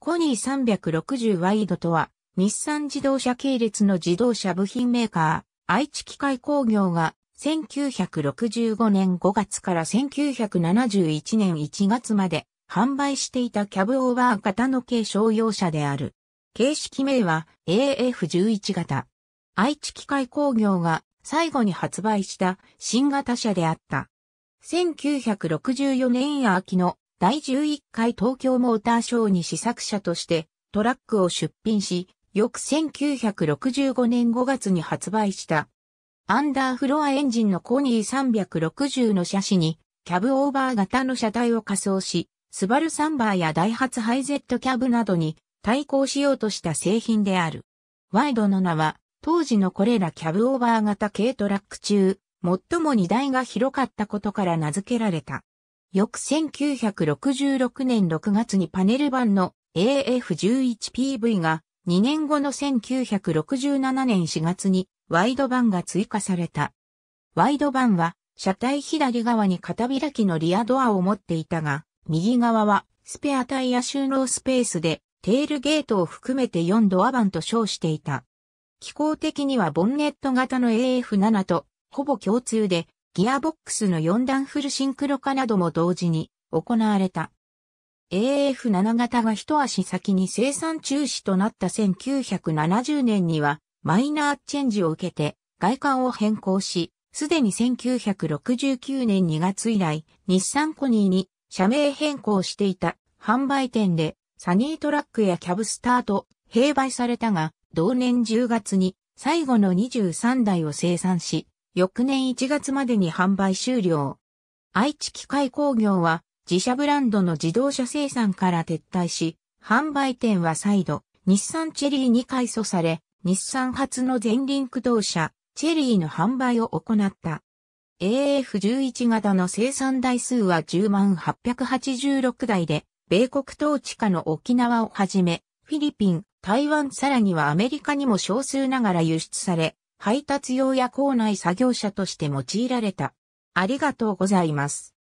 コニー360ワイドとは、日産自動車系列の自動車部品メーカー、愛知機械工業が、1965年5月から1971年1月まで、販売していたキャブオーバー型の軽商用車である。形式名は AF11 型。愛知機械工業が最後に発売した新型車であった。1964年秋の第11回東京モーターショーに試作車としてトラックを出品し、翌1965年5月に発売した。アンダーフロアエンジンのコニー360の車種に、キャブオーバー型の車体を仮装し、スバルサンバーやダイハツハイゼットキャブなどに対抗しようとした製品である。ワイドの名は、当時のこれらキャブオーバー型軽トラック中、最も荷台が広かったことから名付けられた。翌1966年6月にパネル版の AF11PV が2年後の1967年4月にワイド版が追加された。ワイド版は車体左側に片開きのリアドアを持っていたが、右側はスペアタイヤ収納スペースでテールゲートを含めて4ドア版と称していた。機構的にはボンネット型の AF7 とほぼ共通でギアボックスの4段フルシンクロ化なども同時に行われた。AF7 型が一足先に生産中止となった1970年にはマイナーチェンジを受けて外観を変更し、すでに1969年2月以来、日産コニーに社名変更していた販売店でサニートラックやキャブスターと併売されたが、同年10月に最後の23台を生産し、翌年1月までに販売終了。愛知機械工業は自社ブランドの自動車生産から撤退し、販売店は再度、日産チェリーに改装され、日産初の前輪駆動車、チェリーの販売を行った。AF11 型の生産台数は10万886台で、米国統治下の沖縄をはじめ、フィリピン、台湾さらにはアメリカにも少数ながら輸出され、配達用や校内作業者として用いられた。ありがとうございます。